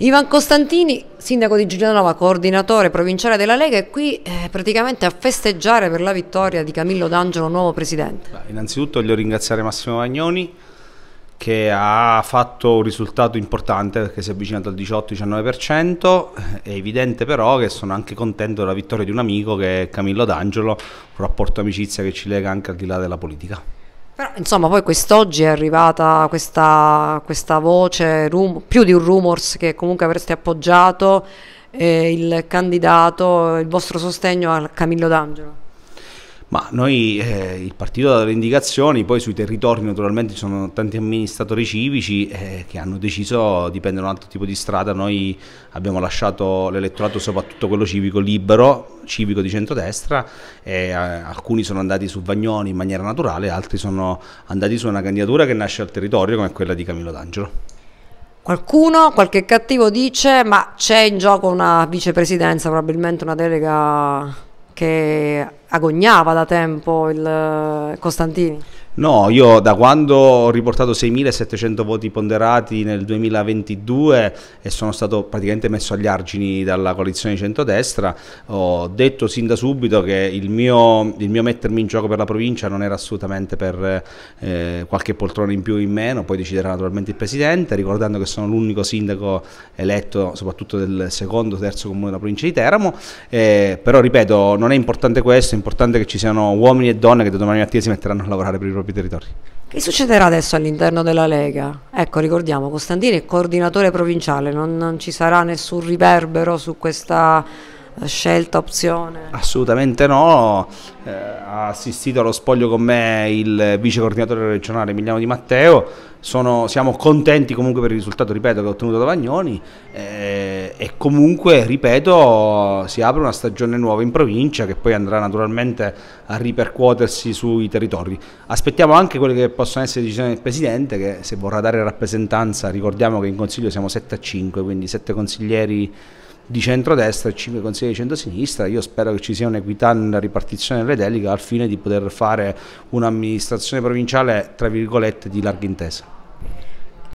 Ivan Costantini, sindaco di Giulianova, coordinatore provinciale della Lega, è qui eh, praticamente a festeggiare per la vittoria di Camillo D'Angelo, nuovo presidente. Beh, innanzitutto voglio ringraziare Massimo Magnoni che ha fatto un risultato importante perché si è avvicinato al 18-19%, è evidente però che sono anche contento della vittoria di un amico che è Camillo D'Angelo, un rapporto amicizia che ci lega anche al di là della politica. Però insomma poi quest'oggi è arrivata questa, questa voce, rum, più di un rumors che comunque avreste appoggiato eh, il candidato, il vostro sostegno a Camillo D'Angelo. Ma noi, eh, il partito dà delle indicazioni, poi sui territori naturalmente ci sono tanti amministratori civici eh, che hanno deciso di prendere un altro tipo di strada, noi abbiamo lasciato l'elettorato, soprattutto quello civico libero, civico di centrodestra, eh, alcuni sono andati su Vagnoni in maniera naturale, altri sono andati su una candidatura che nasce al territorio come quella di Camillo D'Angelo. Qualcuno, qualche cattivo dice, ma c'è in gioco una vicepresidenza, probabilmente una delega che agognava da tempo il eh, Costantini. No, io da quando ho riportato 6.700 voti ponderati nel 2022 e sono stato praticamente messo agli argini dalla coalizione di centrodestra, ho detto sin da subito che il mio, il mio mettermi in gioco per la provincia non era assolutamente per eh, qualche poltrona in più o in meno, poi deciderà naturalmente il Presidente, ricordando che sono l'unico sindaco eletto soprattutto del secondo o terzo comune della provincia di Teramo, eh, però ripeto, non è importante questo, è importante che ci siano uomini e donne che da domani mattina si metteranno a lavorare per i propri propri territori. Che succederà adesso all'interno della Lega? Ecco, ricordiamo, Costantini è coordinatore provinciale, non, non ci sarà nessun riverbero su questa scelta, opzione? Assolutamente no, eh, ha assistito allo spoglio con me il vice coordinatore regionale Emiliano Di Matteo, Sono, siamo contenti comunque per il risultato ripeto, che ho ottenuto da Vagnoni eh, e comunque, ripeto, si apre una stagione nuova in provincia che poi andrà naturalmente a ripercuotersi sui territori. Aspettiamo anche quelle che possono essere decisioni del Presidente che se vorrà dare rappresentanza, ricordiamo che in Consiglio siamo 7 a 5, quindi 7 consiglieri di centrodestra e 5 consiglieri di centrosinistra. Io spero che ci sia un'equità nella ripartizione delle deleghe al fine di poter fare un'amministrazione provinciale, tra virgolette, di larga intesa.